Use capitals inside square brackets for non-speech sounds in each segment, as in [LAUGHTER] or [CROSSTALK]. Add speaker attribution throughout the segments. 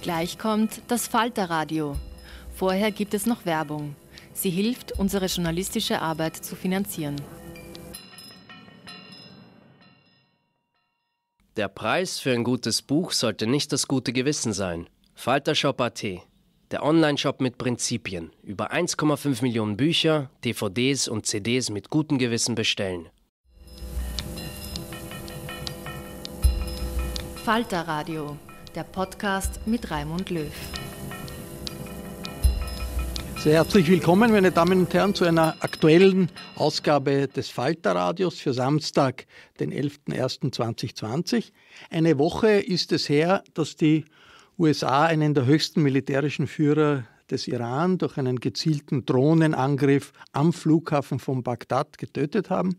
Speaker 1: Gleich kommt das Falterradio. Vorher gibt es noch Werbung. Sie hilft, unsere journalistische Arbeit zu finanzieren.
Speaker 2: Der Preis für ein gutes Buch sollte nicht das gute Gewissen sein. Faltershop.at, der Online-Shop mit Prinzipien. Über 1,5 Millionen Bücher, DVDs und CDs mit gutem Gewissen bestellen.
Speaker 1: Falterradio der Podcast mit Raimund Löw.
Speaker 3: Sehr herzlich willkommen, meine Damen und Herren, zu einer aktuellen Ausgabe des Falterradios für Samstag, den 11.01.2020. Eine Woche ist es her, dass die USA einen der höchsten militärischen Führer des Iran durch einen gezielten Drohnenangriff am Flughafen von Bagdad getötet haben.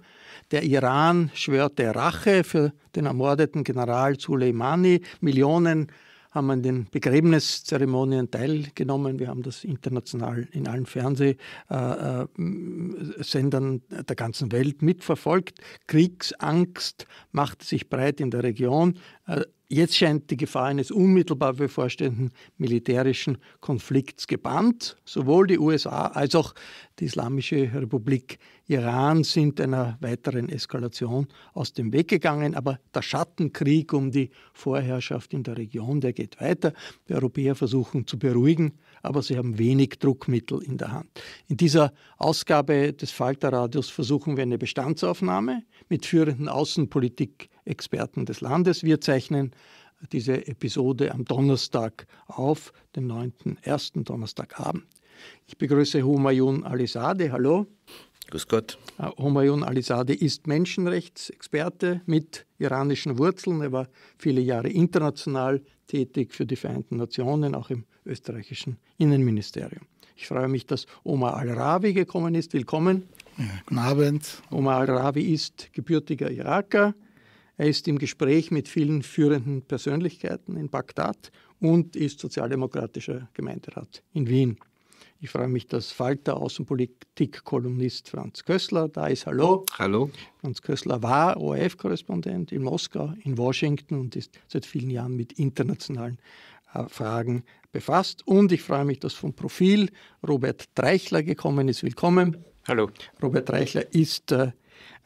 Speaker 3: Der Iran schwörte Rache für den ermordeten General Soleimani. Millionen haben an den Begräbniszeremonien teilgenommen. Wir haben das international in allen Fernsehsendern der ganzen Welt mitverfolgt. Kriegsangst machte sich breit in der Region. Äh, Jetzt scheint die Gefahr eines unmittelbar bevorstehenden militärischen Konflikts gebannt. Sowohl die USA als auch die Islamische Republik Iran sind einer weiteren Eskalation aus dem Weg gegangen. Aber der Schattenkrieg um die Vorherrschaft in der Region, der geht weiter. Die Europäer versuchen zu beruhigen, aber sie haben wenig Druckmittel in der Hand. In dieser Ausgabe des Falterradios versuchen wir eine Bestandsaufnahme mit führenden Außenpolitikexperten des Landes. Wir zeichnen diese Episode am Donnerstag auf, dem 9.1. Donnerstagabend. Ich begrüße Humayun Alisade. Hallo. Grüß Gott. Homayun äh, Alizadeh ist Menschenrechtsexperte mit iranischen Wurzeln. Er war viele Jahre international tätig für die Vereinten Nationen, auch im österreichischen Innenministerium. Ich freue mich, dass Omar al-Rawi gekommen ist. Willkommen. Ja, guten Abend. Omar al-Rawi ist gebürtiger Iraker. Er ist im Gespräch mit vielen führenden Persönlichkeiten in Bagdad und ist sozialdemokratischer Gemeinderat in Wien. Ich freue mich, dass Falter Außenpolitik-Kolumnist Franz Kössler da ist. Hallo. Hallo. Franz Kössler war ORF-Korrespondent in Moskau, in Washington und ist seit vielen Jahren mit internationalen Fragen befasst. Und ich freue mich, dass vom Profil Robert Dreichler gekommen ist. Willkommen. Hallo. Robert Dreichler ist äh,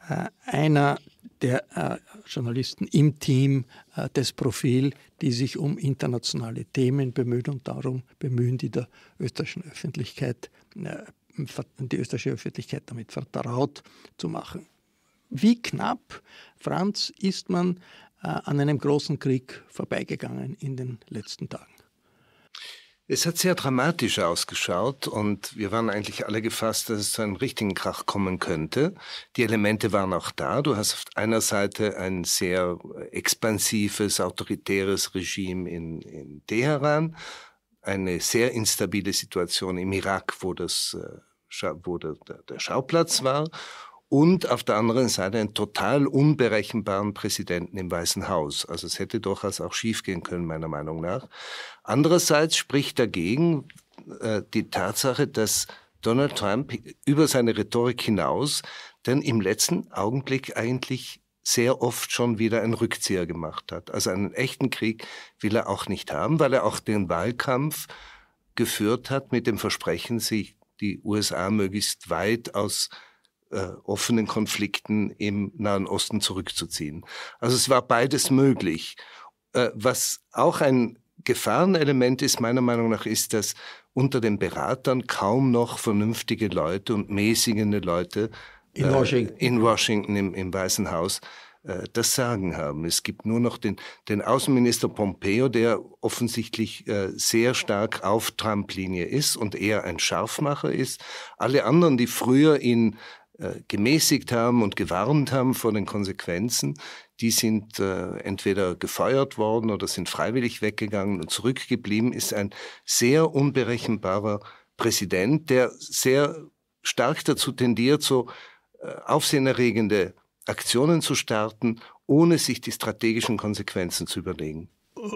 Speaker 3: äh, einer der äh, Journalisten im Team äh, des Profil, die sich um internationale Themen bemühen und darum bemühen, die der österreichischen Öffentlichkeit, äh, die österreichische Öffentlichkeit damit vertraut zu machen. Wie knapp, Franz, ist man äh, an einem großen Krieg vorbeigegangen in den letzten Tagen.
Speaker 4: Es hat sehr dramatisch ausgeschaut und wir waren eigentlich alle gefasst, dass es zu einem richtigen Krach kommen könnte. Die Elemente waren auch da. Du hast auf einer Seite ein sehr expansives, autoritäres Regime in, in Teheran, eine sehr instabile Situation im Irak, wo, das, äh, wo der, der Schauplatz war und auf der anderen Seite einen total unberechenbaren Präsidenten im Weißen Haus. Also es hätte durchaus auch schiefgehen können, meiner Meinung nach. Andererseits spricht dagegen äh, die Tatsache, dass Donald Trump über seine Rhetorik hinaus denn im letzten Augenblick eigentlich sehr oft schon wieder einen Rückzieher gemacht hat. Also einen echten Krieg will er auch nicht haben, weil er auch den Wahlkampf geführt hat mit dem Versprechen, sich die USA möglichst weit aus äh, offenen Konflikten im Nahen Osten zurückzuziehen. Also es war beides möglich. Äh, was auch ein Gefahrenelement ist, meiner Meinung nach, ist, dass unter den Beratern kaum noch vernünftige Leute und mäßigende Leute äh, in äh, Washington, in Washington im, im Weißen Haus äh, das Sagen haben. Es gibt nur noch den, den Außenminister Pompeo, der offensichtlich äh, sehr stark auf Trump-Linie ist und eher ein Scharfmacher ist. Alle anderen, die früher in äh, gemäßigt haben und gewarnt haben vor den Konsequenzen, die sind äh, entweder gefeuert worden oder sind freiwillig weggegangen und zurückgeblieben ist ein sehr unberechenbarer Präsident, der sehr stark dazu tendiert, so äh, aufsehenerregende Aktionen zu starten, ohne sich die strategischen Konsequenzen zu überlegen.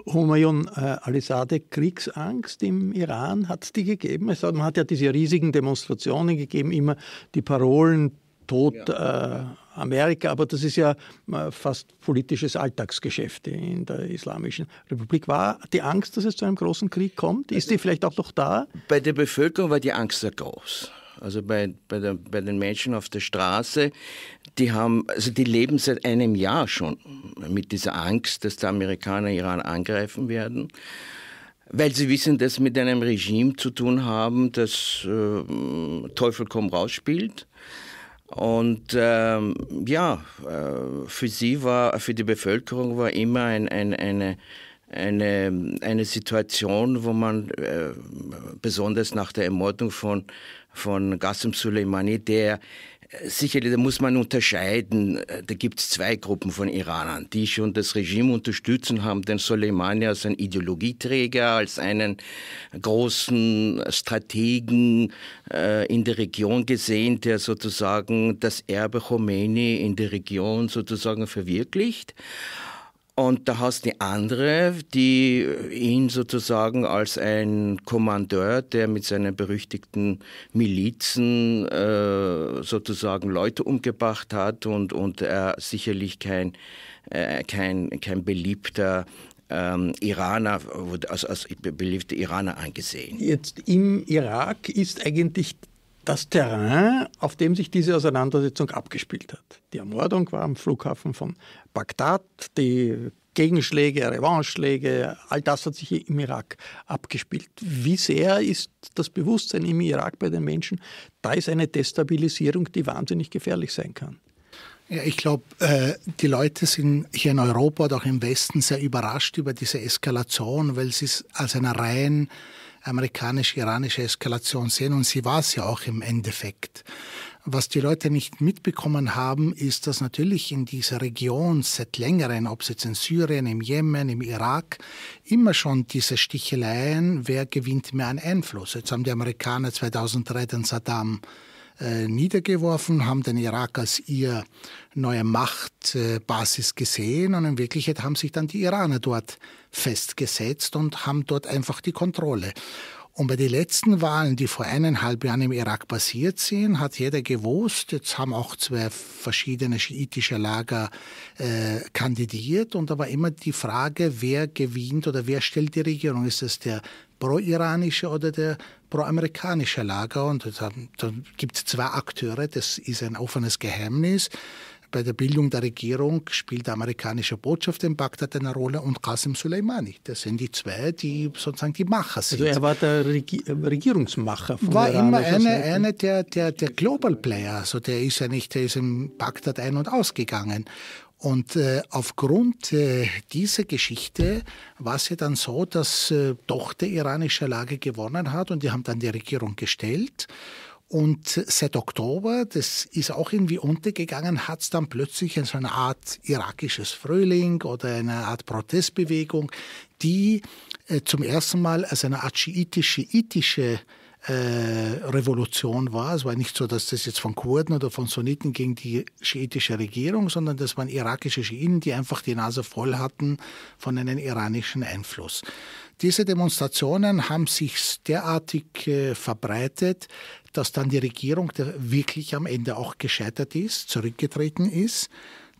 Speaker 3: Humayun äh, Alizadeh Kriegsangst im Iran? Hat es die gegeben? Es hat, man hat ja diese riesigen Demonstrationen gegeben, immer die Parolen Tod ja. äh, Amerika, aber das ist ja äh, fast politisches Alltagsgeschäft in der Islamischen Republik. War die Angst, dass es zu einem großen Krieg kommt? Ist die
Speaker 2: vielleicht auch noch da? Bei der Bevölkerung war die Angst sehr groß also bei, bei, der, bei den Menschen auf der Straße, die haben, also die leben seit einem Jahr schon mit dieser Angst, dass die Amerikaner Iran angreifen werden. Weil sie wissen, dass sie mit einem Regime zu tun haben, das äh, Teufel komm raus spielt. Und ähm, ja, äh, für sie war, für die Bevölkerung war immer ein, ein, eine, eine, eine Situation, wo man äh, besonders nach der Ermordung von von Qasem Soleimani, der äh, Sicherlich, da muss man unterscheiden. Äh, da gibt es zwei Gruppen von Iranern, die schon das Regime unterstützen haben, den Soleimani als einen Ideologieträger, als einen großen Strategen äh, in der Region gesehen, der sozusagen das Erbe Khomeini in der Region sozusagen verwirklicht. Und da hast du eine andere, die ihn sozusagen als ein Kommandeur, der mit seinen berüchtigten Milizen äh, sozusagen Leute umgebracht hat und, und er sicherlich kein, äh, kein, kein beliebter ähm, Iraner, also als, als beliebter Iraner angesehen.
Speaker 3: Jetzt im Irak ist eigentlich das Terrain, auf dem sich diese Auseinandersetzung abgespielt hat. Die Ermordung war am Flughafen von Bagdad, die Gegenschläge, Revancheschläge, all das hat sich im Irak abgespielt. Wie sehr ist das Bewusstsein im Irak bei den Menschen, da ist eine Destabilisierung, die wahnsinnig gefährlich sein kann?
Speaker 5: Ja, ich glaube, äh, die Leute sind hier in Europa und auch im Westen sehr überrascht über diese Eskalation, weil sie es als einer rein amerikanisch-iranische Eskalation sehen und sie war es ja auch im Endeffekt. Was die Leute nicht mitbekommen haben, ist, dass natürlich in dieser Region seit längerem, ob es jetzt in Syrien, im Jemen, im Irak, immer schon diese Sticheleien, wer gewinnt mehr an Einfluss. Jetzt haben die Amerikaner 2003 den Saddam äh, niedergeworfen, haben den Irak als ihr neue Machtbasis äh, gesehen und in Wirklichkeit haben sich dann die Iraner dort festgesetzt und haben dort einfach die Kontrolle. Und bei den letzten Wahlen, die vor eineinhalb Jahren im Irak passiert sind, hat jeder gewusst, jetzt haben auch zwei verschiedene schiitische Lager äh, kandidiert und da war immer die Frage, wer gewinnt oder wer stellt die Regierung. Ist es der pro-iranische oder der pro-amerikanische Lager? Und da, da gibt es zwei Akteure, das ist ein offenes Geheimnis. Bei der Bildung der Regierung spielt der amerikanische Botschafter in Bagdad eine Rolle und Qasem Soleimani. Das sind die zwei, die sozusagen die Macher also sind. Also er war der Regi äh, Regierungsmacher. Von war der immer einer eine der, der, der Global Player. Also der ist ja nicht, der ist in Bagdad ein- und ausgegangen. Und äh, aufgrund äh, dieser Geschichte war es ja dann so, dass äh, doch der iranische Lage gewonnen hat und die haben dann die Regierung gestellt. Und seit Oktober, das ist auch irgendwie untergegangen, hat es dann plötzlich in so eine Art irakisches Frühling oder eine Art Protestbewegung, die äh, zum ersten Mal als eine Art schiitische, itische äh, Revolution war. Es war nicht so, dass das jetzt von Kurden oder von Sunniten gegen die schiitische Regierung, sondern das waren irakische Schiiten, die einfach die Nase voll hatten von einem iranischen Einfluss. Diese Demonstrationen haben sich derartig äh, verbreitet, dass dann die Regierung wirklich am Ende auch gescheitert ist, zurückgetreten ist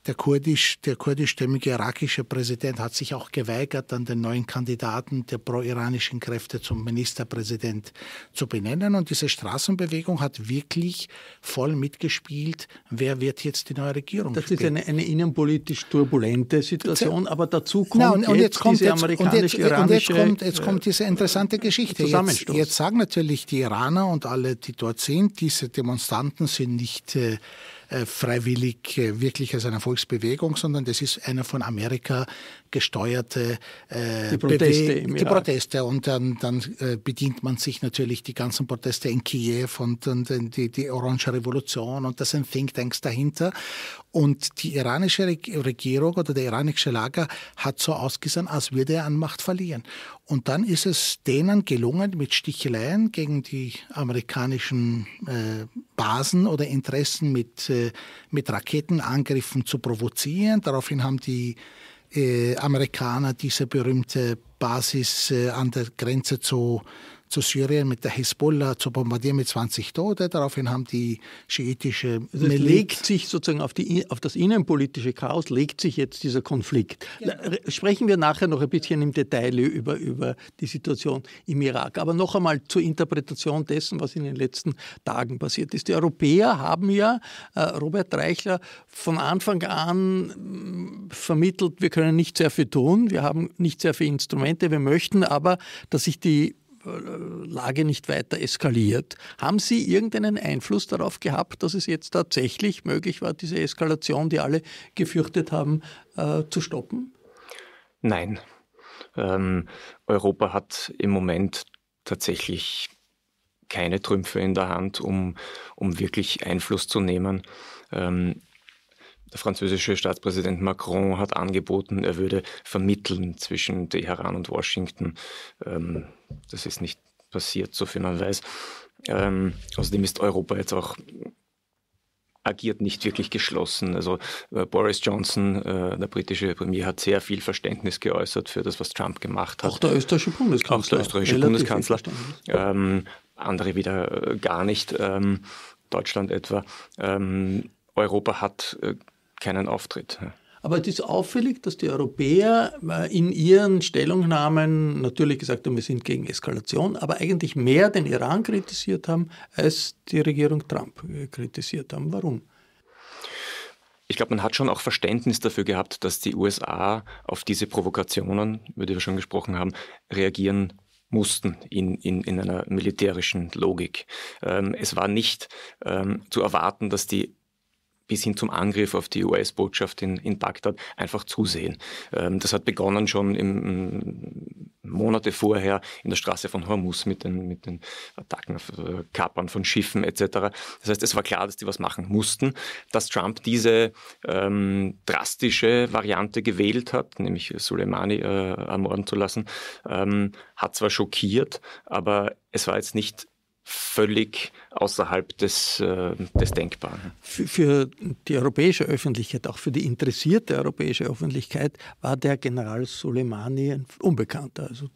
Speaker 5: der, kurdisch, der kurdischstämmige irakische Präsident hat sich auch geweigert, dann den neuen Kandidaten der pro-iranischen Kräfte zum Ministerpräsident zu benennen. Und diese Straßenbewegung hat wirklich voll mitgespielt, wer wird jetzt die neue Regierung Das spielen. ist eine, eine, innenpolitisch turbulente Situation, aber dazu kommt, ja, und, und jetzt, kommt diese amerikanisch Und, und jetzt, kommt, jetzt äh, kommt diese interessante Geschichte. Jetzt, jetzt sagen natürlich die Iraner und alle, die dort sind, diese Demonstranten sind nicht... Äh, äh, freiwillig äh, wirklich als einer Volksbewegung, sondern das ist einer von Amerika gesteuerte äh, die Proteste. Bewe die Proteste. Und dann, dann äh, bedient man sich natürlich die ganzen Proteste in Kiew und, und, und äh, die, die Orange Revolution und das sind Think Tanks dahinter. Und die iranische Regierung oder der iranische Lager hat so ausgesehen, als würde er an Macht verlieren. Und dann ist es denen gelungen, mit Sticheleien gegen die amerikanischen äh, Basen oder Interessen mit, äh, mit Raketenangriffen zu provozieren. Daraufhin haben die äh, Amerikaner, diese berühmte Basis äh, an der Grenze zu zu Syrien mit der Hisbollah zu bombardieren mit 20 Tote. Daraufhin haben die schiitische also Miliz legt
Speaker 3: sich sozusagen auf, die, auf das innenpolitische Chaos legt sich jetzt dieser Konflikt. Ja. Genau. Sprechen wir nachher noch ein bisschen im Detail über, über die Situation im Irak. Aber noch einmal zur Interpretation dessen, was in den letzten Tagen passiert ist. Die Europäer haben ja äh, Robert Reichler von Anfang an mm, vermittelt, wir können nicht sehr viel tun, wir haben nicht sehr viele Instrumente, wir möchten aber, dass sich die äh, Lage nicht weiter eskaliert. Haben Sie irgendeinen Einfluss darauf gehabt, dass es jetzt tatsächlich möglich war, diese Eskalation, die alle gefürchtet haben, äh, zu stoppen?
Speaker 1: Nein. Ähm, Europa hat im Moment tatsächlich keine Trümpfe in der Hand, um, um wirklich Einfluss zu nehmen. Ähm, der französische Staatspräsident Macron hat angeboten, er würde vermitteln zwischen Teheran und Washington. Ähm, das ist nicht passiert, so viel man weiß. Ähm, außerdem ist Europa jetzt auch agiert nicht wirklich geschlossen. Also äh, Boris Johnson, äh, der britische Premier, hat sehr viel Verständnis geäußert für das, was Trump gemacht hat. Auch der österreichische Bundeskanzler. Auch der österreichische Relativ Bundeskanzler. Ähm, andere wieder äh, gar nicht. Ähm, Deutschland etwa. Ähm, Europa hat äh, keinen Auftritt.
Speaker 3: Aber es ist auffällig, dass die Europäer äh, in ihren Stellungnahmen natürlich gesagt haben, wir sind gegen Eskalation, aber eigentlich mehr den Iran kritisiert haben, als die Regierung Trump äh, kritisiert haben. Warum?
Speaker 1: Ich glaube, man hat schon auch Verständnis dafür gehabt, dass die USA auf diese Provokationen, über die wir schon gesprochen haben, reagieren mussten in, in, in einer militärischen Logik. Ähm, es war nicht ähm, zu erwarten, dass die bis hin zum Angriff auf die US-Botschaft in, in Bagdad einfach zusehen. Ähm, das hat begonnen schon im, mm, Monate vorher in der Straße von Hormuz mit den, mit den Attacken auf äh, Kapern von Schiffen etc. Das heißt, es war klar, dass die was machen mussten. Dass Trump diese ähm, drastische Variante gewählt hat, nämlich Soleimani äh, ermorden zu lassen, ähm, hat zwar schockiert, aber es war jetzt nicht völlig außerhalb des, äh, des Denkbaren.
Speaker 3: Für, für, die europäische Öffentlichkeit, auch für die interessierte europäische Öffentlichkeit, war der General Soleimani ein Unbekannter. Also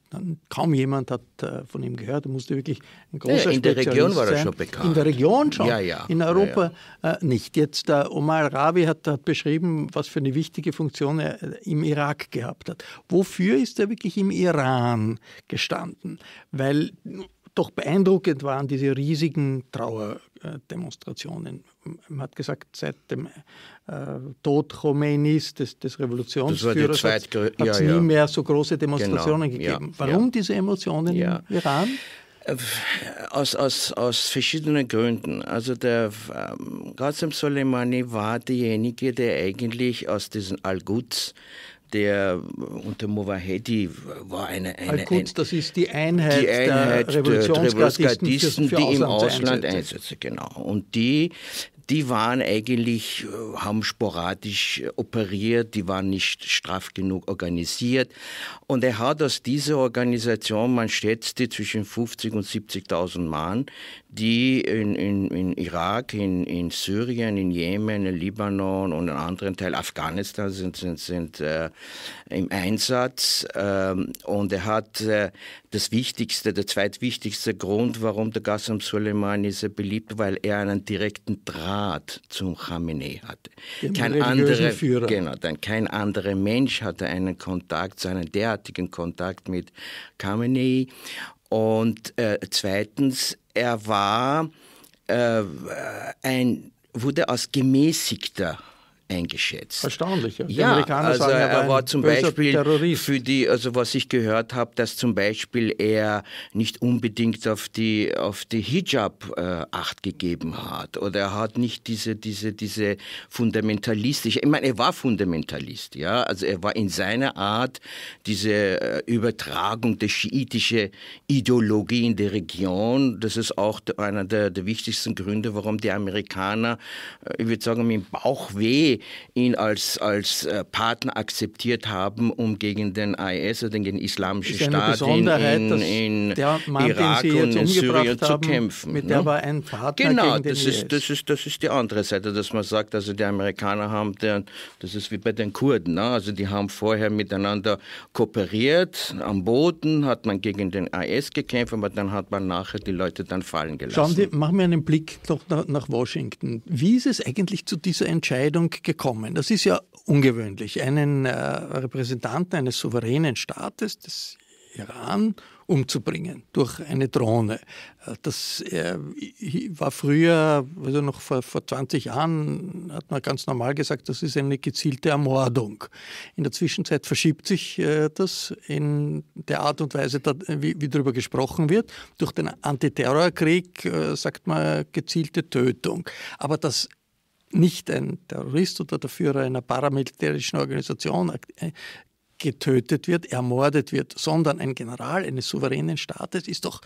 Speaker 3: kaum jemand hat äh, von ihm gehört. Er musste wirklich ein großer ja, In der Region war er schon bekannt. In der Region schon. Ja, ja. In Europa ja, äh, nicht. Jetzt der äh, Omar Ravi hat, hat beschrieben, was für eine wichtige Funktion er im Irak gehabt hat. Wofür ist er wirklich im Iran gestanden? Weil doch beeindruckend waren diese riesigen Trauerdemonstrationen. Man hat gesagt, seit dem äh, Tod Khomeinis, des, des Revolutionsführers, hat es ja, nie ja. mehr so große genau, Demonstrationen genau, gegeben. Ja, Warum diese Emotionen im Iran?
Speaker 2: Äh, aus, aus, aus verschiedenen Gründen. Also der ähm, Qasem Soleimani war derjenige, der eigentlich aus diesen Al-Quds der unter Mowahedi war eine,
Speaker 3: eine also gut, ein, das ist die Einheit, die Einheit der Revolutionsgardisten, der Revolutionsgardisten die im Ausland
Speaker 2: einsetzen. einsetzen. Genau. Und die, die waren eigentlich, äh, haben sporadisch äh, operiert, die waren nicht straff genug organisiert. Und er hat aus dieser Organisation, man schätzte zwischen 50 und 70.000 Mann, die in, in, in Irak, in, in, Syrien, in Jemen, in Libanon und in anderen Teilen Afghanistan sind, sind, sind äh, im Einsatz. Ähm, und er hat äh, das wichtigste, der zweitwichtigste Grund, warum der Qassam Soleimani sehr beliebt, weil er einen direkten Draht Draht zum Khamenei hatte. Dem kein anderer, Führer. genau, denn kein anderer Mensch hatte einen Kontakt, einen derartigen Kontakt mit Khamenei. Und äh, zweitens, er war äh, ein, wurde als gemäßigter eingeschätzt. Erstaunlich. Ja, ja also sagen, er, er war zum Beispiel Terrorist. für die, also was ich gehört habe, dass zum Beispiel er nicht unbedingt auf die auf die Hijab äh, Acht gegeben hat oder er hat nicht diese diese diese fundamentalistische. Ich meine, er war Fundamentalist, ja, also er war in seiner Art diese äh, Übertragung der schiitischen Ideologie in der Region. Das ist auch einer der, der wichtigsten Gründe, warum die Amerikaner, äh, ich würde sagen, mit dem Bauchweh ihn als, als äh, Partner akzeptiert haben, um gegen den IS, also den islamischen Staat in, in, in Mann, Irak und in Syrien haben, zu kämpfen. Mit ne? der war ein Partner genau, gegen den das ist, IS. Das ist, das ist die andere Seite, dass man sagt, also die Amerikaner haben, den, das ist wie bei den Kurden, ne? also die haben vorher miteinander kooperiert, am Boden hat man gegen den IS gekämpft, aber dann hat man nachher die Leute dann fallen gelassen. Schauen Sie,
Speaker 3: machen wir einen Blick nach, nach Washington. Wie ist es eigentlich zu dieser Entscheidung gekommen? gekommen. Das ist ja ungewöhnlich, einen äh, Repräsentanten eines souveränen Staates, des Iran, umzubringen durch eine Drohne. Äh, das äh, war früher, also noch vor, vor 20 Jahren, hat man ganz normal gesagt, das ist eine gezielte Ermordung. In der Zwischenzeit verschiebt sich äh, das in der Art und Weise, wie, wie darüber gesprochen wird. Durch den Antiterrorkrieg äh, sagt man gezielte Tötung. Aber das nicht ein Terrorist oder der Führer einer paramilitärischen Organisation äh, getötet wird, ermordet wird, sondern ein General eines souveränen Staates, ist doch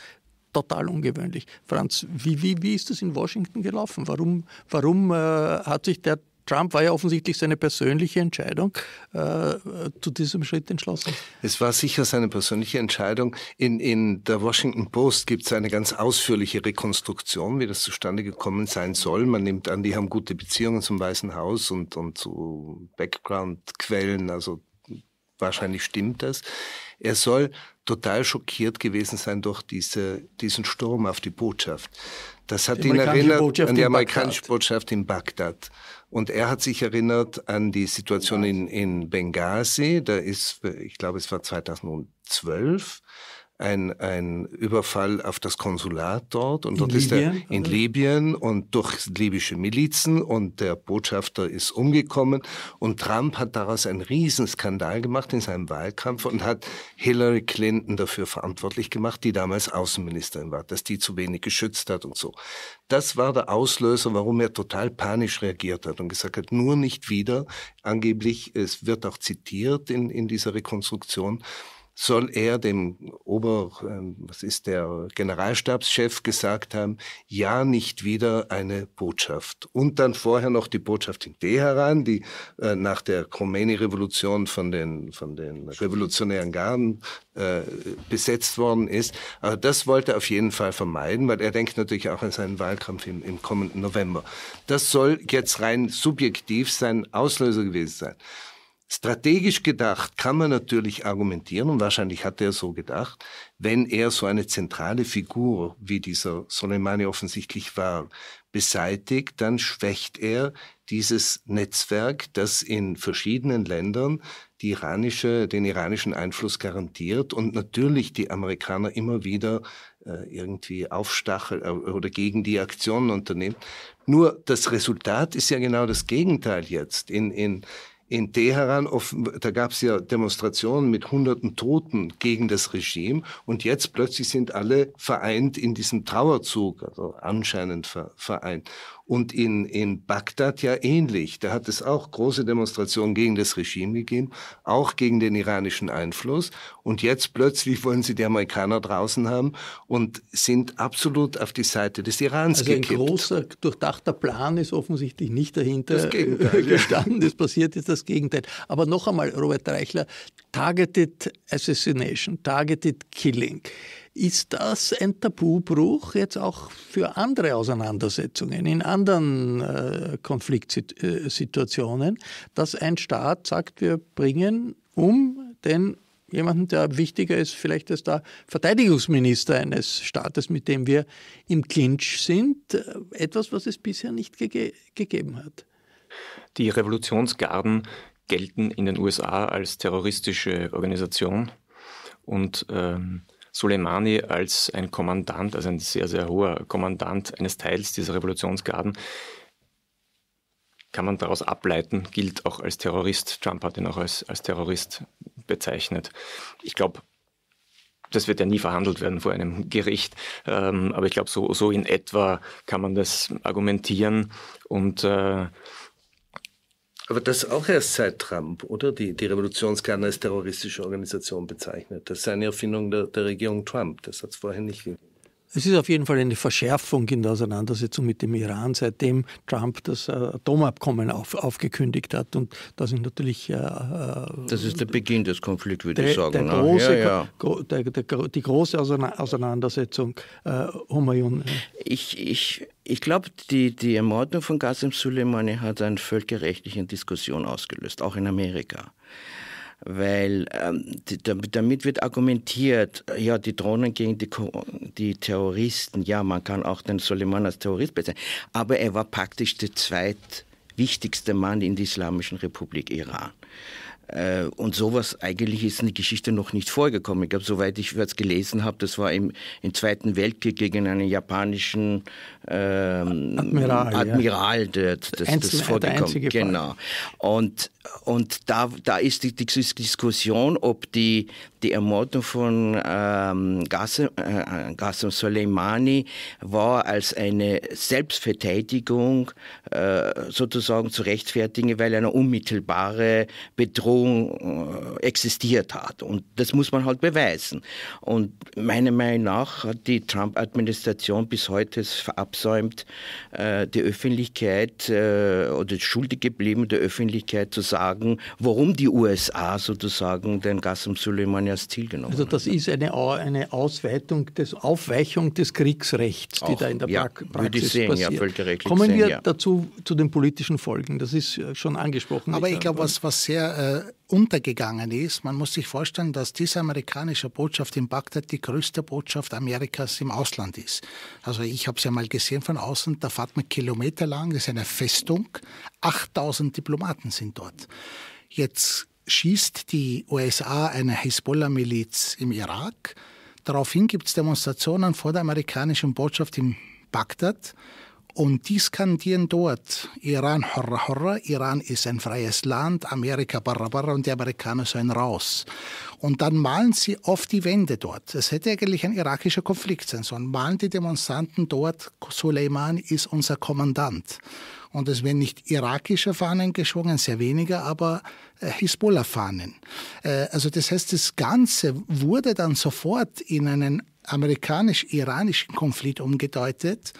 Speaker 3: total ungewöhnlich. Franz, wie, wie, wie ist das in Washington gelaufen? Warum, warum äh, hat sich der Trump war ja offensichtlich seine persönliche Entscheidung, äh, zu diesem Schritt entschlossen.
Speaker 4: Es war sicher seine persönliche Entscheidung. In, in der Washington Post gibt es eine ganz ausführliche Rekonstruktion, wie das zustande gekommen sein soll. Man nimmt an, die haben gute Beziehungen zum Weißen Haus und, und zu Background-Quellen, also wahrscheinlich stimmt das. Er soll total schockiert gewesen sein durch diese, diesen Sturm auf die Botschaft. Das hat ihn erinnert an die amerikanische Botschaft in Bagdad. Und er hat sich erinnert an die Situation in, in Benghazi. Da ist, ich glaube, es war 2012 ein, ein Überfall auf das Konsulat dort und dort in ist er in Libyen und durch libysche Milizen und der Botschafter ist umgekommen und Trump hat daraus einen Riesenskandal gemacht in seinem Wahlkampf und hat Hillary Clinton dafür verantwortlich gemacht, die damals Außenministerin war, dass die zu wenig geschützt hat und so. Das war der Auslöser, warum er total panisch reagiert hat und gesagt hat, nur nicht wieder. Angeblich, es wird auch zitiert in, in dieser Rekonstruktion, soll er dem Ober, ähm, was ist der Generalstabschef gesagt haben, ja nicht wieder eine Botschaft. Und dann vorher noch die Botschaft in Teheran, die äh, nach der Khomeini-Revolution von den, von den revolutionären Garden äh, besetzt worden ist. Aber also das wollte er auf jeden Fall vermeiden, weil er denkt natürlich auch an seinen Wahlkampf im, im kommenden November. Das soll jetzt rein subjektiv sein Auslöser gewesen sein. Strategisch gedacht kann man natürlich argumentieren, und wahrscheinlich hat er so gedacht, wenn er so eine zentrale Figur wie dieser Soleimani offensichtlich war, beseitigt, dann schwächt er dieses Netzwerk, das in verschiedenen Ländern die iranische, den iranischen Einfluss garantiert und natürlich die Amerikaner immer wieder äh, irgendwie aufstachelt äh, oder gegen die Aktionen unternimmt. Nur das Resultat ist ja genau das Gegenteil jetzt. In, in, in Teheran, da gab es ja Demonstrationen mit hunderten Toten gegen das Regime und jetzt plötzlich sind alle vereint in diesem Trauerzug, also anscheinend vereint. Und in, in Bagdad ja ähnlich. Da hat es auch große Demonstrationen gegen das Regime gegeben, auch gegen den iranischen Einfluss. Und jetzt plötzlich wollen sie die Amerikaner draußen haben und sind absolut auf die Seite des Irans also gekippt. Ein
Speaker 3: großer, durchdachter Plan ist offensichtlich nicht dahinter gestanden. Es passiert jetzt das Gegenteil. Aber noch einmal, Robert Reichler, Targeted Assassination, Targeted Killing. Ist das ein Tabubruch jetzt auch für andere Auseinandersetzungen, in anderen äh, Konfliktsituationen, dass ein Staat sagt, wir bringen um den jemanden, der wichtiger ist, vielleicht als der Verteidigungsminister eines Staates, mit dem wir im Clinch sind, äh, etwas, was es bisher nicht ge gegeben
Speaker 1: hat. Die Revolutionsgarden gelten in den USA als terroristische Organisation und ähm Soleimani als ein Kommandant, also ein sehr, sehr hoher Kommandant eines Teils dieser Revolutionsgarden, kann man daraus ableiten, gilt auch als Terrorist. Trump hat ihn auch als, als Terrorist bezeichnet. Ich glaube, das wird ja nie verhandelt werden vor einem Gericht. Ähm, aber ich glaube, so, so in etwa kann man das argumentieren. Und äh, aber das auch erst seit Trump, oder? Die, die Revolutionsgarde als
Speaker 4: terroristische Organisation bezeichnet. Das ist eine Erfindung der, der Regierung Trump. Das hat es vorher nicht gegeben.
Speaker 3: Es ist auf jeden Fall eine Verschärfung in der Auseinandersetzung mit dem Iran, seitdem Trump das äh, Atomabkommen auf, aufgekündigt hat. Und das ist natürlich. Äh, äh, das ist
Speaker 2: der Beginn des Konflikts, würde ich sagen. Der ne? große, ja,
Speaker 3: ja. Der, der, die große Auseinandersetzung äh, Humayun. Äh.
Speaker 2: Ich, ich, ich glaube, die, die Ermordung von Qasem Soleimani hat eine völkerrechtliche Diskussion ausgelöst, auch in Amerika weil ähm, damit wird argumentiert, ja, die Drohnen gegen die, die Terroristen, ja, man kann auch den Soleiman als Terrorist bezeichnen, aber er war praktisch der zweitwichtigste Mann in der Islamischen Republik Iran. Äh, und sowas eigentlich ist in der Geschichte noch nicht vorgekommen. Ich glaube, soweit ich es gelesen habe, das war im, im, Zweiten Weltkrieg gegen einen japanischen ähm, Admiral, Admiral ja. das, das, das vorgekommen. Genau. Und und da, da ist die, die Diskussion, ob die, die Ermordung von ähm, Qasem, äh, Soleimani war als eine Selbstverteidigung äh, sozusagen zu rechtfertigen, weil eine unmittelbare Bedrohung äh, existiert hat. Und das muss man halt beweisen. Und meiner Meinung nach hat die Trump-Administration bis heute es verabsäumt, äh, die Öffentlichkeit äh, oder schuldig geblieben, der Öffentlichkeit zu sagen, sagen, warum die USA sozusagen den Qasem Soleimani als Ziel genommen haben.
Speaker 3: Also das haben. ist eine, eine Ausweitung des Aufweichung des Kriegsrechts, die Auch, da in der ja, Praxis würde sehen, passiert. Ja, völkerrechtlich Kommen wir ja.
Speaker 5: dazu zu den politischen Folgen. Das ist äh, schon angesprochen. Aber ich glaube, was, was sehr äh, untergegangen ist. Man muss sich vorstellen, dass diese amerikanische Botschaft in Bagdad die größte Botschaft Amerikas im Ausland ist. Also ich habe es ja mal gesehen von außen, da fährt man kilometerlang, das ist eine Festung, 8000 Diplomaten sind dort. Jetzt schießt die USA eine Hisbollah-Miliz im Irak. Daraufhin gibt es Demonstrationen vor der amerikanischen Botschaft in Bagdad. Und die skandieren dort, Iran horror, horror, Iran ist ein freies Land, Amerika Barra Barra und die Amerikaner sollen raus. Und dann malen sie oft die Wände dort. Es hätte eigentlich ein irakischer Konflikt sein sollen. Malen die Demonstranten dort, Suleiman ist unser Kommandant. Und es werden nicht irakische Fahnen geschwungen, sehr weniger, aber äh, Hisbollah-Fahnen. Äh, also das heißt, das Ganze wurde dann sofort in einen amerikanisch-iranischen Konflikt umgedeutet.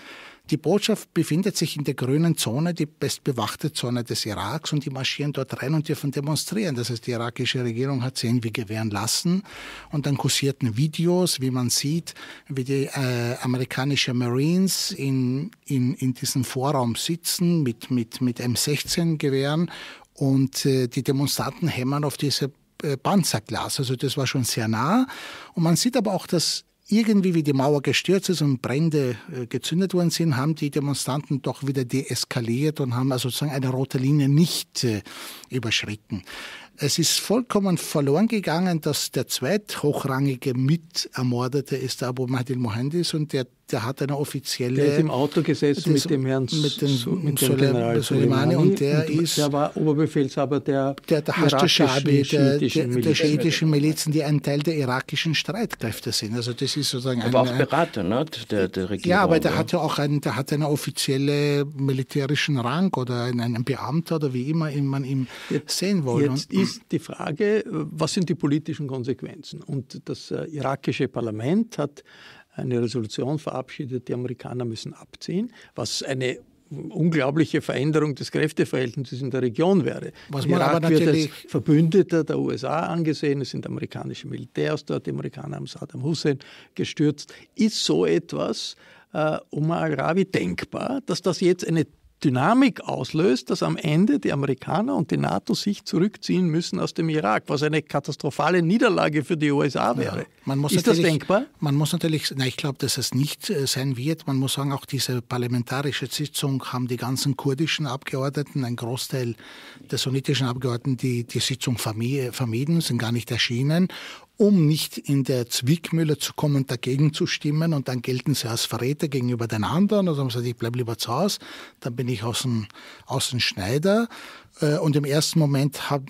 Speaker 5: Die Botschaft befindet sich in der grünen Zone, die bestbewachte Zone des Iraks, und die marschieren dort rein und dürfen demonstrieren. Das heißt, die irakische Regierung hat sie irgendwie gewähren lassen. Und dann kursierten Videos, wie man sieht, wie die äh, amerikanische Marines in, in, in diesem Vorraum sitzen mit, mit, mit M16-Gewehren und äh, die Demonstranten hämmern auf diese äh, Panzerglas. Also das war schon sehr nah. Und man sieht aber auch, dass irgendwie wie die Mauer gestürzt ist und Brände äh, gezündet worden sind, haben die Demonstranten doch wieder deeskaliert und haben also sozusagen eine rote Linie nicht äh, überschritten. Es ist vollkommen verloren gegangen, dass der zweithochrangige Mitermordete ist der Abu Mahdi mohandis und der der hat eine offizielle. Der ist im Auto
Speaker 3: gesessen mit dem Herrn mit dem, so, mit dem General Soleimani und der und ist. Der war Oberbefehlshaber der. Der, der hashtag der, der, der schiitischen
Speaker 5: Milizen, die ein Teil der irakischen Streitkräfte sind. Also das ist sozusagen aber ein, auch
Speaker 2: Berater ne? der, der Regierung. Ja, aber der ja. hat ja
Speaker 5: auch einen, der hat einen offiziellen militärischen Rang oder einen Beamter oder wie immer man ihn jetzt, sehen wollte. Jetzt und, ist die Frage, was sind die
Speaker 3: politischen Konsequenzen? Und das äh, irakische Parlament hat eine Resolution verabschiedet, die Amerikaner müssen abziehen, was eine unglaubliche Veränderung des Kräfteverhältnisses in der Region wäre. Was man Irak aber wird als Verbündeter der USA angesehen, es sind amerikanische Militärs dort, die Amerikaner haben Saddam Hussein gestürzt. Ist so etwas äh, Omar al-Rawi denkbar, dass das jetzt eine Dynamik auslöst, dass am Ende die Amerikaner und die NATO sich zurückziehen müssen aus dem Irak, was eine katastrophale Niederlage für die USA wäre. Ja, ist das
Speaker 5: denkbar? Man muss natürlich, na, ich glaube, dass es nicht äh, sein wird. Man muss sagen, auch diese parlamentarische Sitzung haben die ganzen kurdischen Abgeordneten, ein Großteil der sunnitischen Abgeordneten, die die Sitzung vermieden, sind gar nicht erschienen um nicht in der Zwickmühle zu kommen, dagegen zu stimmen und dann gelten sie als Verräter gegenüber den anderen. Also haben sie gesagt, ich bleibe lieber zu Hause, dann bin ich aus dem, aus dem Schneider. Äh, und im ersten Moment haben,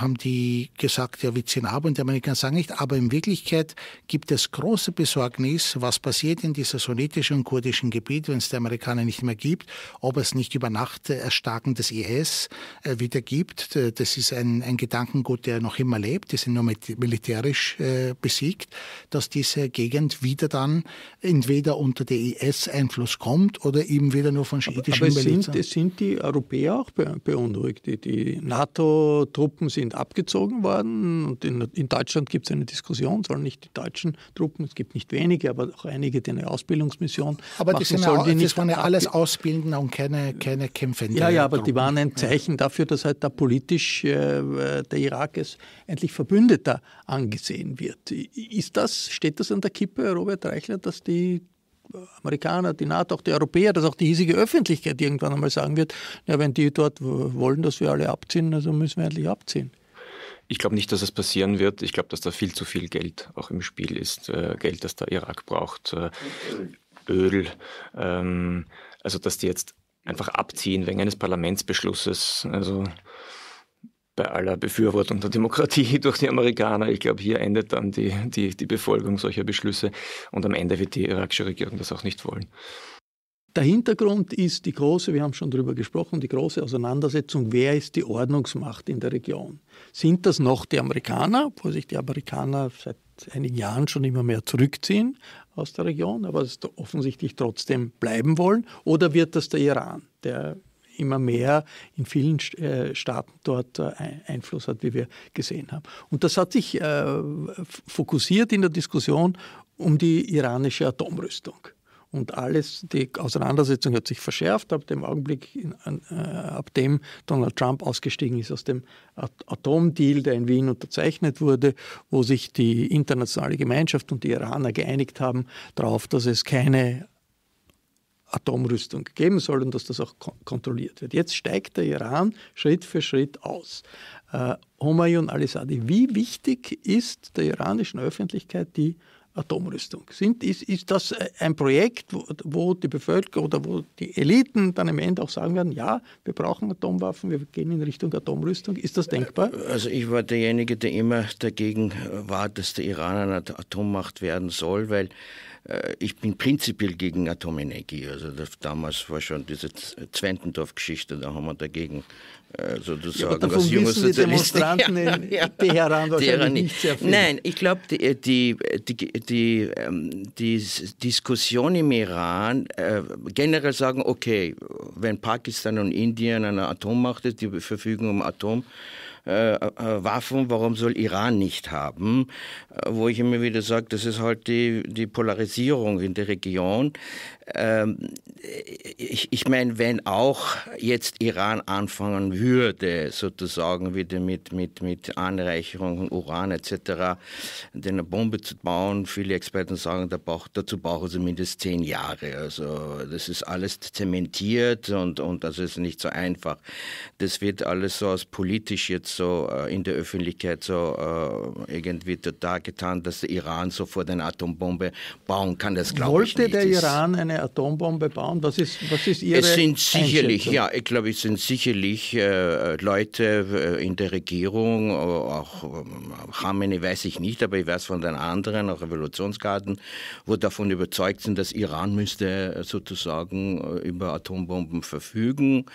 Speaker 5: haben die gesagt, ja, Vizinabo und die Amerikaner sagen nicht, aber in Wirklichkeit gibt es große Besorgnis, was passiert in diesem sunnitischen und kurdischen Gebiet, wenn es die Amerikaner nicht mehr gibt, ob es nicht über Nacht äh, Erstarken des IS äh, wieder gibt. Das ist ein, ein Gedankengut, der noch immer lebt, die sind nur militärisch besiegt, dass diese Gegend wieder dann entweder unter den IS-Einfluss kommt oder eben wieder nur von schiitischen aber, Sind,
Speaker 3: sind die Europäer auch beunruhigt? Die, die NATO-Truppen sind abgezogen worden und in, in Deutschland gibt es eine Diskussion, sollen nicht die deutschen Truppen, es gibt nicht wenige, aber auch einige, die eine
Speaker 5: Ausbildungsmission aber machen, die sollen ja, Das waren ja alles Ausbildende und keine, keine Kämpfe. Ja, ja, aber Truppen. die waren
Speaker 3: ein Zeichen dafür, dass halt da politisch äh, der Irak als endlich Verbündeter angesehen wird. Ist das, steht das an der Kippe, Robert Reichler, dass die Amerikaner, die NATO, auch die Europäer, dass auch die hiesige Öffentlichkeit irgendwann einmal sagen wird, ja, wenn die dort wollen, dass wir alle abziehen, also müssen wir endlich abziehen.
Speaker 1: Ich glaube nicht, dass es passieren wird. Ich glaube, dass da viel zu viel Geld auch im Spiel ist. Äh, Geld, das der Irak braucht, äh, Öl. Ähm, also, dass die jetzt einfach abziehen wegen eines Parlamentsbeschlusses. Also bei aller Befürwortung der Demokratie [LAUGHS] durch die Amerikaner. Ich glaube, hier endet dann die, die, die Befolgung solcher Beschlüsse und am Ende wird die irakische Regierung das auch nicht wollen. Der
Speaker 3: Hintergrund ist
Speaker 1: die große, wir haben schon
Speaker 3: darüber gesprochen, die große Auseinandersetzung, wer ist die Ordnungsmacht in der Region? Sind das noch die Amerikaner, wo sich die Amerikaner seit einigen Jahren schon immer mehr zurückziehen aus der Region, aber es offensichtlich trotzdem bleiben wollen? Oder wird das der Iran, der immer mehr in vielen äh, Staaten dort äh, Einfluss hat, wie wir gesehen haben. Und das hat sich äh, fokussiert in der Diskussion um die iranische Atomrüstung. Und alles, die Auseinandersetzung hat sich verschärft ab dem Augenblick, ab dem Donald Trump ausgestiegen ist aus dem Atomdeal, der in Wien unterzeichnet wurde, wo sich die internationale Gemeinschaft und die Iraner geeinigt haben darauf, dass es keine Atomrüstung geben soll und dass das auch kontrolliert wird. Jetzt steigt der Iran Schritt für Schritt aus. Äh, Homayun al-Assadi, wie wichtig ist der iranischen Öffentlichkeit die Atomrüstung? Sind, ist, ist das äh, ein Projekt, wo, wo, die Bevölkerung oder wo die Eliten dann im Ende auch sagen werden, ja, wir brauchen Atomwaffen, wir gehen in Richtung Atomrüstung? Ist das denkbar? Äh, also
Speaker 2: ich war derjenige, der immer dagegen äh, war, dass der Iran eine Atommacht werden soll, weil äh, ich bin prinzipiell gegen Atomenergie. Also das, damals war schon diese Zwentendorf-Geschichte, da haben wir dagegen sozusagen, also ja, was junge Demonstranten [LAUGHS] ja, in
Speaker 3: ja, Teheran wahrscheinlich nicht sehr viel. Nein,
Speaker 2: ich glaube, äh, äh, die, die, ähm, die, die, Diskussion im Iran, äh, generell sagen, okay, wenn Pakistan und Indien eine Atommacht ist, die verfügen um Atom, Waffen, warum soll Iran nicht haben? Wo ich immer wieder sage, das ist halt die, die Polarisierung in der Region. Ähm, ich, ich meine, wenn auch jetzt Iran anfangen würde, sozusagen wieder mit, mit, mit Anreicherung von Uran etc., eine Bombe zu bauen, viele Experten sagen, da braucht, dazu brauchen sie mindestens zehn Jahre. Also das ist alles zementiert und, und das ist nicht so einfach. Das wird alles so als politisch jetzt so äh, in der Öffentlichkeit so äh, irgendwie da getan, dass der Iran sofort eine Atombombe bauen kann. Das glaube ich nicht. Wollte der
Speaker 3: Iran eine eine Atombombe bauen? Was ist, was ist Ihre Es sind sicherlich, ja,
Speaker 2: ich glaube, es sind sicherlich äh, Leute äh, in der Regierung, äh, auch ähm, Hamene weiß ich nicht, aber ich weiß von den anderen, auch Revolutionsgarten, wo davon überzeugt sind, dass Iran müsste äh, sozusagen über Atombomben verfügen,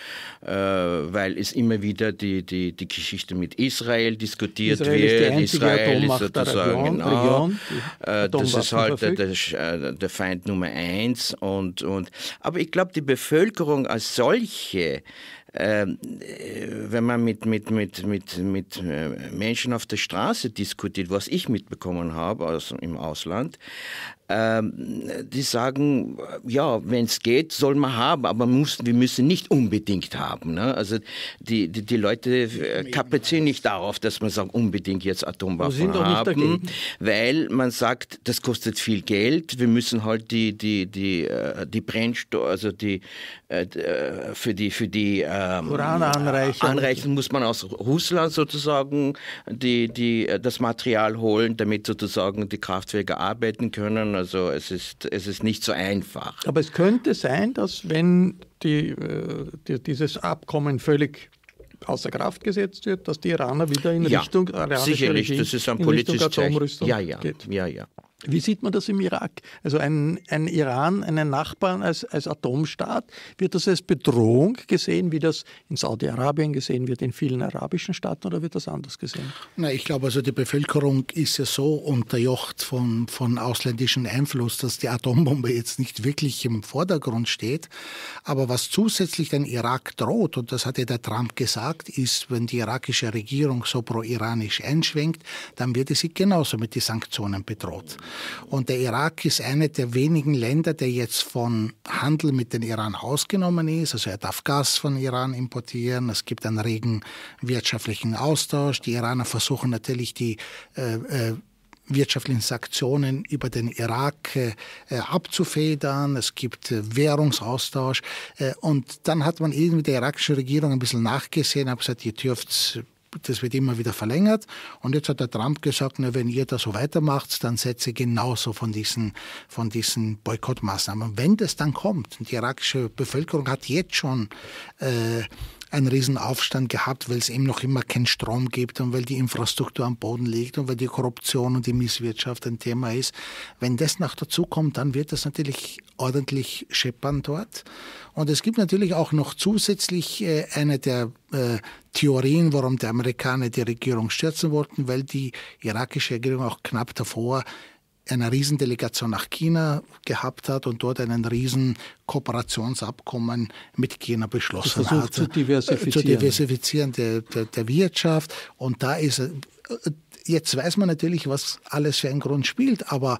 Speaker 2: äh, weil es immer wieder die, die, die Geschichte mit Israel diskutiert Israel wird. Ist Israel ist sozusagen, Region, genau, Region, äh, das ist halt der, der, Feind Nummer eins und, und. Aber ich glaube, die Bevölkerung als solche ähm, äh, wenn man mit, mit, mit, mit, mit äh, Menschen auf der Straße diskutiert, was ich mitbekommen habe aus, im Ausland, ähm, die sagen, ja, wenn es geht, soll man haben, aber muss, wir müssen nicht unbedingt haben. Ne? Also die, die, die Leute äh, kapazieren nicht darauf, dass man sagt, unbedingt jetzt Atomwaffen haben, weil man sagt, das kostet viel Geld, wir müssen halt die, die, die, die Brennstoff, also die, äh, äh, für die für die ähm, Anreichen muss man aus Russland sozusagen die die äh, das Material holen, damit sozusagen die Kraftwerke arbeiten können. Also es ist es ist nicht so einfach.
Speaker 3: Aber es könnte sein, dass wenn die, die dieses Abkommen völlig außer Kraft gesetzt wird, dass die Iraner wieder in ja, Richtung iranische sicherlich, Regime, das ist ein politisches Zeichen. Ja, ja, geht. ja, ja. Wie sieht man das im Irak? Also ein, ein Iran, einen Nachbarn als, als Atomstaat, wird das als Bedrohung gesehen, wie das in Saudi-Arabien gesehen wird, in vielen arabischen Staaten, oder wird das anders gesehen?
Speaker 5: Na, ich glaube, also die Bevölkerung ist ja so unterjocht von, von ausländischem Einfluss, dass die Atombombe jetzt nicht wirklich im Vordergrund steht. Aber was zusätzlich den Irak droht, und das hat ja der Trump gesagt, ist, wenn die irakische Regierung so pro-iranisch einschwenkt, dann wird sie genauso mit den Sanktionen bedroht. Und der Irak ist eines der wenigen Länder, der jetzt von Handel mit dem Iran ausgenommen ist. Also er darf Gas von Iran importieren. Es gibt einen regen wirtschaftlichen Austausch. Die Iraner versuchen natürlich die äh, äh, wirtschaftlichen Sanktionen über den Irak äh, äh abzufedern. Es gibt äh, Währungsaustausch. Äh, und dann hat man irgendwie der irakischen Regierung ein bisschen nachgesehen, hat gesagt, ihr dürft das wird immer wieder verlängert. Und jetzt hat der Trump gesagt, na, wenn ihr da so weitermacht, dann setze ihr genauso von diesen, von diesen Boykottmaßnahmen. Wenn das dann kommt, die irakische Bevölkerung hat jetzt schon äh, einen Riesenaufstand gehabt, weil es eben noch immer keinen Strom gibt und weil die Infrastruktur am Boden liegt und weil die Korruption und die Misswirtschaft ein Thema ist. Wenn das noch dazukommt, dann wird das natürlich ordentlich scheppern dort. Und es gibt natürlich auch noch zusätzlich äh, eine der äh, Theorien, warum die Amerikaner die Regierung stürzen wollten, weil die irakische Regierung auch knapp davor eine Riesendelegation nach China gehabt hat und dort einen riesen Kooperationsabkommen mit China beschlossen das hat. Zu äh, diversifizieren. Zu diversifizieren der, der, der Wirtschaft. Und da ist äh, jetzt weiß man natürlich, was alles für einen Grund spielt, aber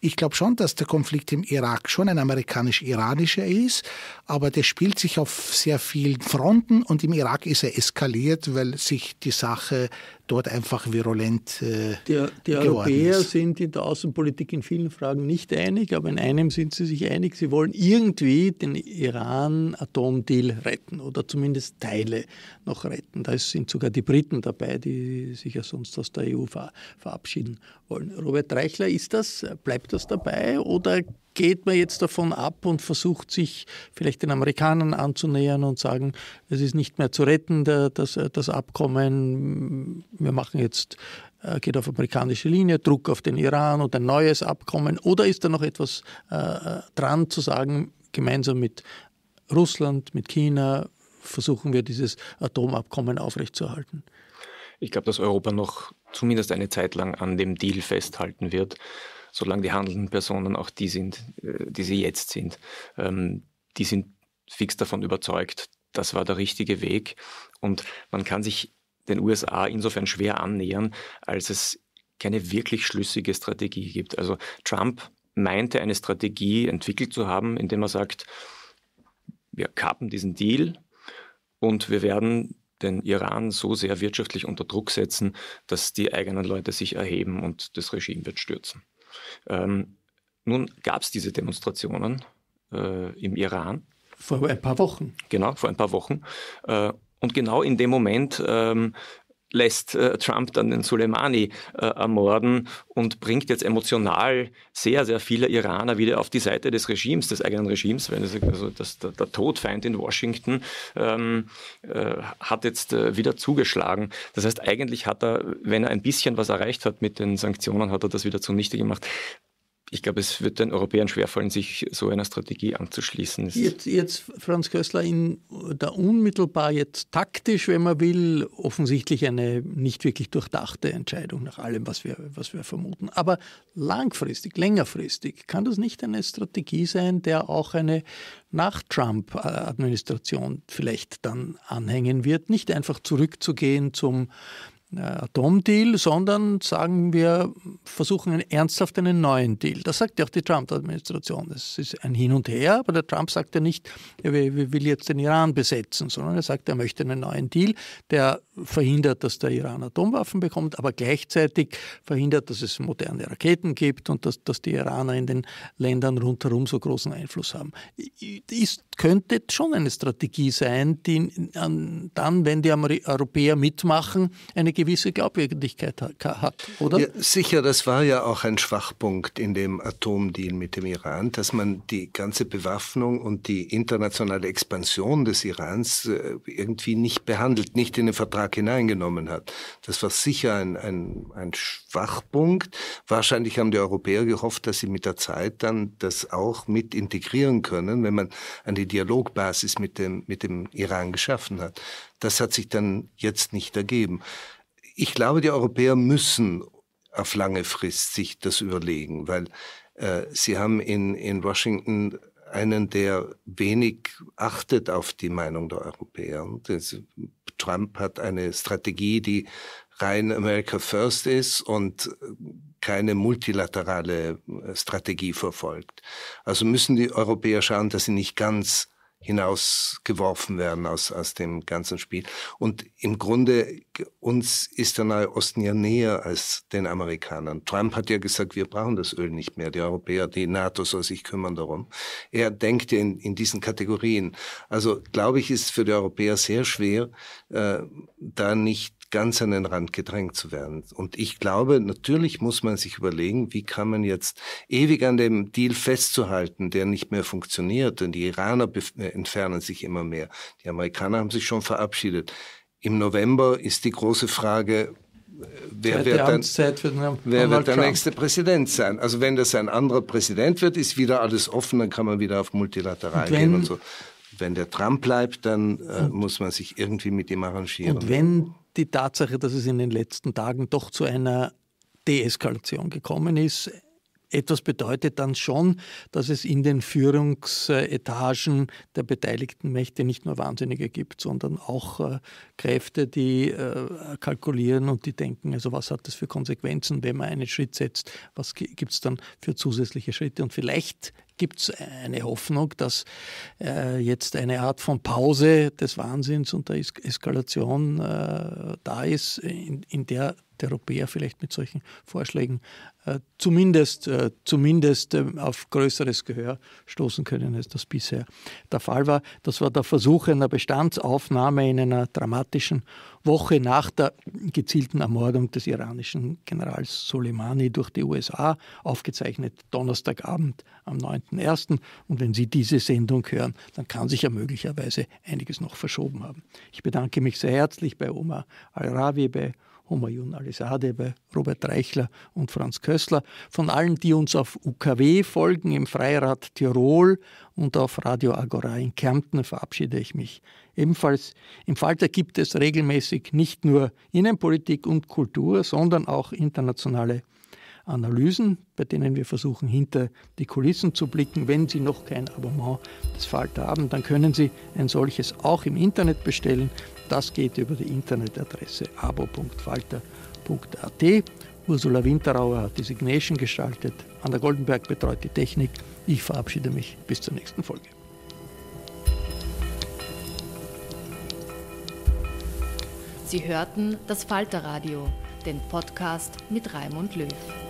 Speaker 5: ich glaube schon, dass der Konflikt im Irak schon ein amerikanisch-iranischer ist, aber der spielt sich auf sehr vielen Fronten und im Irak ist er eskaliert, weil sich die Sache dort einfach virulent äh, der, Die Europäer ist. sind in der
Speaker 3: Außenpolitik in vielen Fragen nicht einig, aber in einem sind sie sich einig, sie wollen irgendwie den Iran-Atomdeal retten oder zumindest Teile noch retten. Da sind sogar die Briten dabei, die sich ja sonst aus der EU ver verabschieden wollen. Robert Reichler, ist das, bleibt das dabei oder geht man jetzt davon ab und versucht sich vielleicht den Amerikanern anzunähern und sagen, es ist nicht mehr zu retten, das, das Abkommen, wir machen jetzt, äh, geht auf amerikanische Linie, Druck auf den Iran und ein neues Abkommen oder ist da noch etwas äh, dran zu sagen, gemeinsam mit Russland, mit China versuchen wir dieses Atomabkommen aufrechtzuerhalten?
Speaker 1: Ich glaube, dass Europa noch zumindest eine Zeit lang an dem Deal festhalten wird, solange die handelnden Personen auch die sind, äh, die sie jetzt sind. Ähm, die sind fix davon überzeugt, das war der richtige Weg. Und man kann sich den USA insofern schwer annähern, als es keine wirklich schlüssige Strategie gibt. Also Trump meinte, eine Strategie entwickelt zu haben, indem er sagt, wir kappen diesen Deal und wir werden den Iran so sehr wirtschaftlich unter Druck setzen, dass die eigenen Leute sich erheben und das Regime wird stürzen. Ähm, nun gab es diese Demonstrationen äh, im Iran.
Speaker 3: Vor ein paar Wochen.
Speaker 1: Genau, vor ein paar Wochen. Äh, und genau in dem Moment ähm, lässt äh, Trump dann den Soleimani äh, ermorden und bringt jetzt emotional sehr, sehr viele Iraner wieder auf die Seite des Regimes, des eigenen Regimes, weil das, also das, der, der Todfeind in Washington ähm, äh, hat jetzt äh, wieder zugeschlagen. Das heißt, eigentlich hat er, wenn er ein bisschen was erreicht hat mit den Sanktionen, hat er das wieder zunichte gemacht ich glaube, es wird den Europäern schwerfallen, sich so einer Strategie anzuschließen. Jetzt,
Speaker 3: jetzt, Franz Kössler, in der unmittelbar jetzt taktisch, wenn man will, offensichtlich eine nicht wirklich durchdachte Entscheidung nach allem, was wir, was wir vermuten. Aber langfristig, längerfristig, kann das nicht eine Strategie sein, der auch eine Nach-Trump-Administration vielleicht dann anhängen wird, nicht einfach zurückzugehen zum äh, Atomdeal, sondern sagen wir, versuchen einen, ernsthaft einen neuen Deal. Das sagt ja auch die Trump-Administration. Das ist ein Hin und Her, aber der Trump sagt ja nicht, er will jetzt den Iran besetzen, sondern er sagt, er möchte einen neuen Deal, der verhindert, dass der Iran Atomwaffen bekommt, aber gleichzeitig verhindert, dass es moderne Raketen gibt und dass, dass die Iraner in den Ländern rundherum so großen Einfluss haben. Ist, könnte schon eine Strategie sein, die dann, wenn die Europäer mitmachen, eine gewisse Glaubwürdigkeit hat, oder? Ja,
Speaker 4: sicher, das war ja auch ein Schwachpunkt in dem Atomdeal mit dem Iran, dass man die ganze Bewaffnung und die internationale Expansion des Irans äh, irgendwie nicht behandelt, nicht in den Vertrag stark hineingenommen hat. Das war sicher ein, ein, ein Schwachpunkt. Wahrscheinlich haben die Europäer gehofft, dass sie mit der Zeit dann das auch mit integrieren können, wenn man an die Dialogbasis mit dem, mit dem Iran geschaffen hat. Das hat sich dann jetzt nicht ergeben. Ich glaube, die Europäer müssen auf lange Frist sich das überlegen, weil äh, sie haben in, in Washington einen, der wenig achtet auf die Meinung der Europäer. Das, Trump hat eine Strategie, die rein America First ist und keine multilaterale äh, Strategie verfolgt. Also müssen die Europäer schauen, dass sie nicht ganz hinausgeworfen werden aus, aus dem ganzen Spiel. Und im Grunde, uns ist der Nahe Osten ja näher als den Amerikanern. Trump hat ja gesagt, wir brauchen das Öl nicht mehr. Die Europäer, die NATO soll sich kümmern darum. Er denkt ja in, in diesen Kategorien. Also, glaube ich, ist für die Europäer sehr schwer, äh, da nicht ganz an den Rand gedrängt zu werden. Und ich glaube, natürlich muss man sich überlegen, wie kann man jetzt ewig an dem Deal festzuhalten, der nicht mehr funktioniert. Denn die Iraner äh, entfernen sich immer mehr. Die Amerikaner haben sich schon verabschiedet. Im November ist die große Frage, äh, wer wird, dann,
Speaker 3: wer wird der nächste
Speaker 4: Präsident sein? Also wenn das ein anderer Präsident wird, ist wieder alles offen, dann kann man wieder auf Multilateral und wenn, gehen und so. Wenn der Trump bleibt, dann äh, muss man sich irgendwie mit ihm arrangieren. Und wenn die Tatsache, dass es in den letzten Tagen doch zu
Speaker 3: einer Deeskalation gekommen ist. Etwas bedeutet dann schon, dass es in den Führungsetagen der beteiligten Mächte nicht nur Wahnsinnige gibt, sondern auch äh, Kräfte, die äh, kalkulieren und die denken, also was hat das für Konsequenzen, wenn man einen Schritt setzt, was gibt es dann für zusätzliche Schritte. Und vielleicht gibt es eine Hoffnung, dass äh, jetzt eine Art von Pause des Wahnsinns und der es Eskalation äh, da ist, in, in der der Europäer vielleicht mit solchen Vorschlägen äh, zumindest, äh, zumindest äh, auf größeres Gehör stoßen können, als das bisher der Fall war. Das war der Versuch einer Bestandsaufnahme in einer dramatischen Woche nach der gezielten Ermordung des iranischen Generals Soleimani durch die USA, aufgezeichnet Donnerstagabend am 9.01. Und wenn Sie diese Sendung hören, dann kann sich ja möglicherweise einiges noch verschoben haben. Ich bedanke mich sehr herzlich bei Omar Al-Rawi, bei Homayun Alizadeh, bei Robert Reichler und Franz Kössler, von allen, die uns auf UKW folgen, im Freirad Tirol und auf Radio Agora in Kärnten verabschiede ich mich Ebenfalls im Falter gibt es regelmäßig nicht nur Innenpolitik und Kultur, sondern auch internationale Analysen, bei denen wir versuchen, hinter die Kulissen zu blicken. Wenn Sie noch kein Abonnement des Falter haben, dann können Sie ein solches auch im Internet bestellen. Das geht über die Internetadresse abo.falter.at. Ursula Winterauer hat die Signation gestaltet. Anna Goldenberg betreut die Technik. Ich verabschiede mich bis zur nächsten Folge.
Speaker 1: Sie hörten das Falterradio, den Podcast mit Raimund Löw.